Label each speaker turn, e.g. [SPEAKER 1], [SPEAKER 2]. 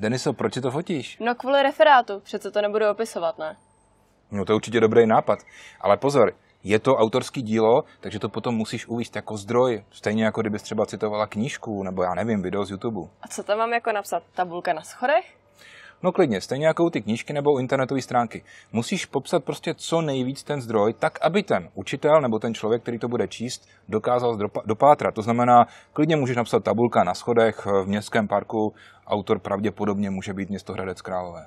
[SPEAKER 1] Deniso, proč si to fotíš?
[SPEAKER 2] No kvůli referátu, přece to nebudu
[SPEAKER 3] opisovat, ne?
[SPEAKER 1] No to je určitě dobrý nápad, ale pozor, je to autorský dílo, takže to potom musíš uvíct jako zdroj, stejně jako kdybys třeba citovala knížku, nebo já nevím, video z YouTube.
[SPEAKER 4] A co tam mám jako napsat? Tabulka na schodech?
[SPEAKER 1] No klidně, stejně jako ty knížky nebo internetové stránky. Musíš popsat prostě co nejvíc ten zdroj, tak aby ten učitel nebo ten člověk, který to bude číst, dokázal dopátrat. To znamená, klidně můžeš napsat tabulka na schodech v městském parku, autor pravděpodobně může být město Hradec Králové.